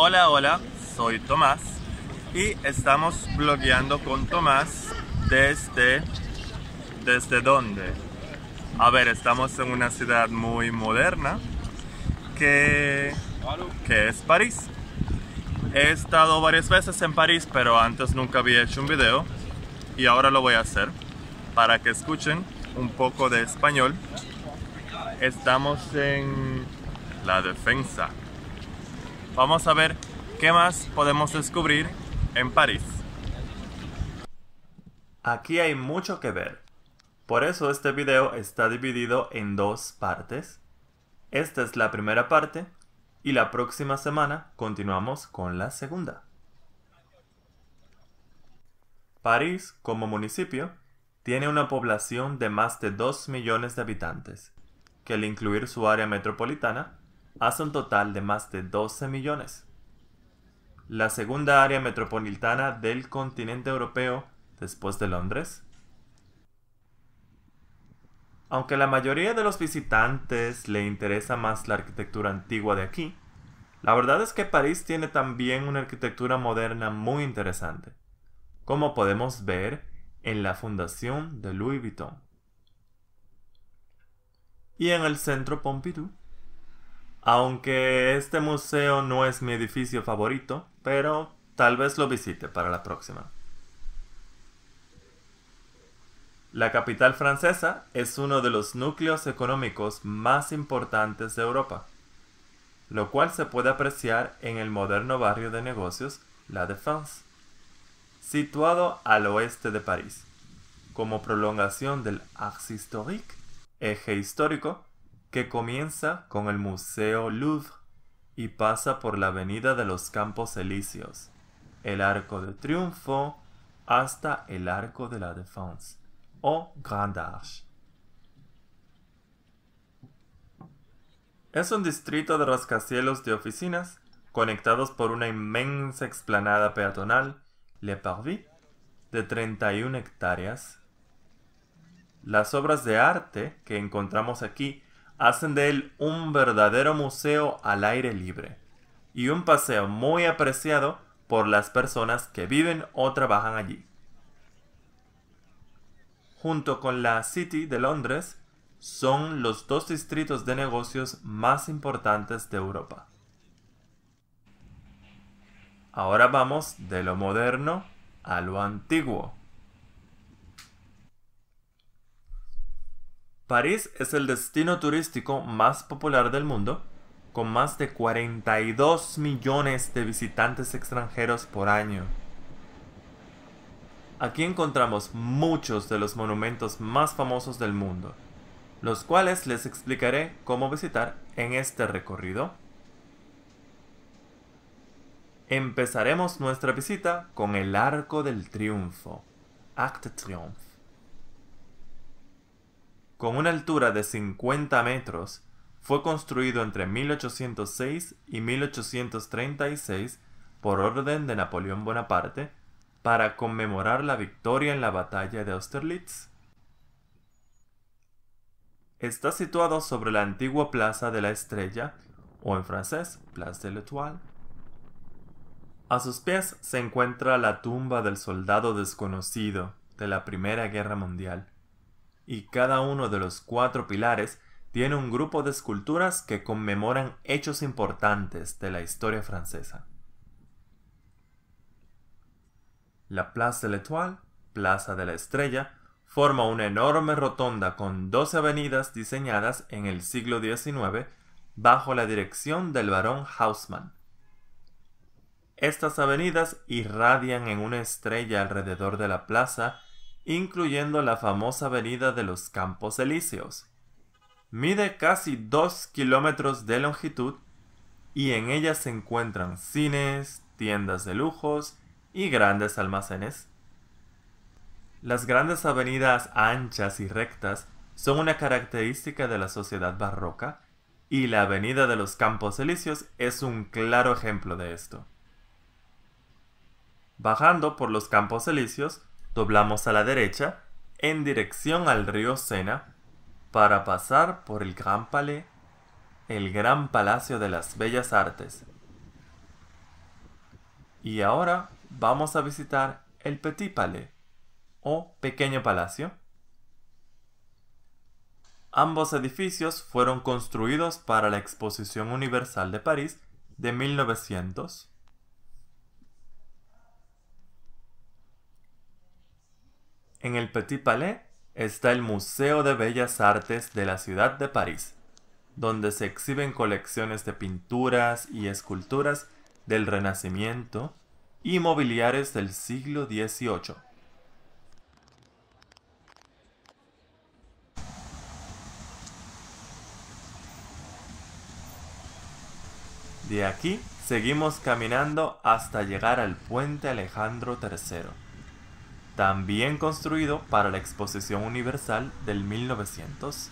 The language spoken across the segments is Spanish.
Hola, hola, soy Tomás y estamos blogueando con Tomás desde... ¿Desde dónde? A ver, estamos en una ciudad muy moderna que, que es París. He estado varias veces en París, pero antes nunca había hecho un video y ahora lo voy a hacer para que escuchen un poco de español. Estamos en la defensa. Vamos a ver qué más podemos descubrir en París. Aquí hay mucho que ver. Por eso este video está dividido en dos partes. Esta es la primera parte y la próxima semana continuamos con la segunda. París, como municipio, tiene una población de más de 2 millones de habitantes, que al incluir su área metropolitana hace un total de más de 12 millones. La segunda área metropolitana del continente europeo después de Londres. Aunque la mayoría de los visitantes le interesa más la arquitectura antigua de aquí, la verdad es que París tiene también una arquitectura moderna muy interesante, como podemos ver en la fundación de Louis Vuitton. Y en el centro Pompidou aunque este museo no es mi edificio favorito, pero tal vez lo visite para la próxima. La capital francesa es uno de los núcleos económicos más importantes de Europa, lo cual se puede apreciar en el moderno barrio de negocios La Défense, situado al oeste de París, como prolongación del Arc Historique, eje histórico que comienza con el Museo Louvre y pasa por la Avenida de los Campos Elíseos, el Arco de Triunfo hasta el Arco de la Défense o Grand Arche. Es un distrito de rascacielos de oficinas conectados por una inmensa explanada peatonal, Le Parvis, de 31 hectáreas. Las obras de arte que encontramos aquí hacen de él un verdadero museo al aire libre y un paseo muy apreciado por las personas que viven o trabajan allí. Junto con la City de Londres, son los dos distritos de negocios más importantes de Europa. Ahora vamos de lo moderno a lo antiguo. París es el destino turístico más popular del mundo, con más de 42 millones de visitantes extranjeros por año. Aquí encontramos muchos de los monumentos más famosos del mundo, los cuales les explicaré cómo visitar en este recorrido. Empezaremos nuestra visita con el Arco del Triunfo, Arc de Triomphe con una altura de 50 metros, fue construido entre 1806 y 1836 por orden de Napoleón Bonaparte para conmemorar la victoria en la batalla de Austerlitz. Está situado sobre la antigua Plaza de la Estrella, o en francés, Place de l'Etoile. A sus pies se encuentra la tumba del soldado desconocido de la Primera Guerra Mundial, y cada uno de los cuatro pilares tiene un grupo de esculturas que conmemoran hechos importantes de la historia francesa. La Place de l'Étoile, Plaza de la Estrella, forma una enorme rotonda con 12 avenidas diseñadas en el siglo XIX bajo la dirección del barón Haussmann. Estas avenidas irradian en una estrella alrededor de la plaza incluyendo la famosa avenida de los Campos Elíseos. Mide casi 2 kilómetros de longitud y en ella se encuentran cines, tiendas de lujos y grandes almacenes. Las grandes avenidas anchas y rectas son una característica de la sociedad barroca y la avenida de los Campos Elíseos es un claro ejemplo de esto. Bajando por los Campos Elíseos doblamos a la derecha en dirección al río Sena para pasar por el Grand Palais, el Gran Palacio de las Bellas Artes. Y ahora vamos a visitar el Petit Palais o Pequeño Palacio. Ambos edificios fueron construidos para la Exposición Universal de París de 1900 En el Petit Palais está el Museo de Bellas Artes de la ciudad de París, donde se exhiben colecciones de pinturas y esculturas del Renacimiento y mobiliares del siglo XVIII. De aquí seguimos caminando hasta llegar al puente Alejandro III también construido para la Exposición Universal del 1900.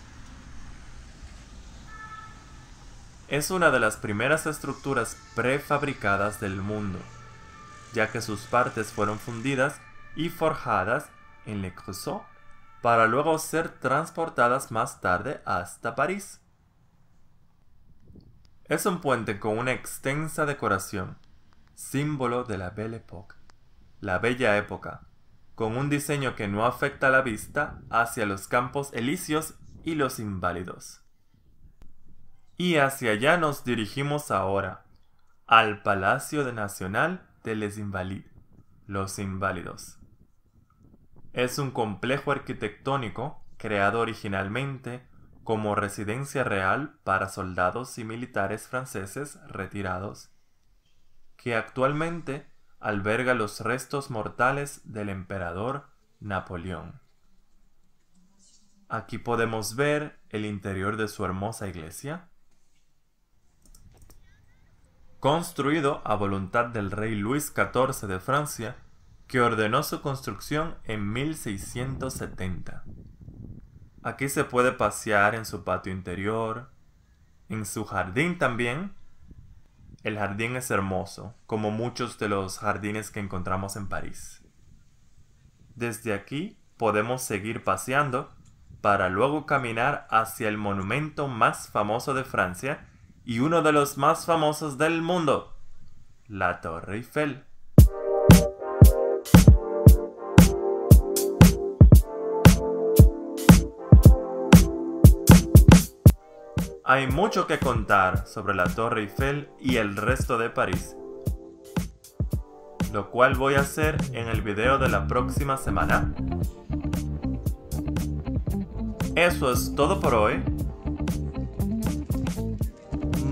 Es una de las primeras estructuras prefabricadas del mundo, ya que sus partes fueron fundidas y forjadas en Le Creusot para luego ser transportadas más tarde hasta París. Es un puente con una extensa decoración, símbolo de la Belle Époque, la bella época, con un diseño que no afecta la vista hacia los campos elíseos y los inválidos. Y hacia allá nos dirigimos ahora, al Palacio Nacional de Les Invalides, los Inválidos. Es un complejo arquitectónico creado originalmente como residencia real para soldados y militares franceses retirados, que actualmente alberga los restos mortales del emperador Napoleón. Aquí podemos ver el interior de su hermosa iglesia, construido a voluntad del rey Luis XIV de Francia, que ordenó su construcción en 1670. Aquí se puede pasear en su patio interior, en su jardín también, el jardín es hermoso, como muchos de los jardines que encontramos en París. Desde aquí podemos seguir paseando para luego caminar hacia el monumento más famoso de Francia y uno de los más famosos del mundo, la Torre Eiffel. Hay mucho que contar sobre la Torre Eiffel y el resto de París, lo cual voy a hacer en el video de la próxima semana. Eso es todo por hoy.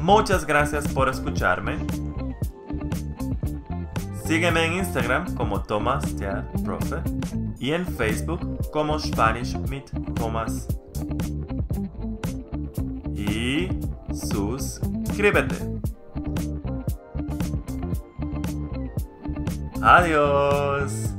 Muchas gracias por escucharme. Sígueme en Instagram como Thomas Profe y en Facebook como Spanish mit Thomas. suscríbete. Adiós.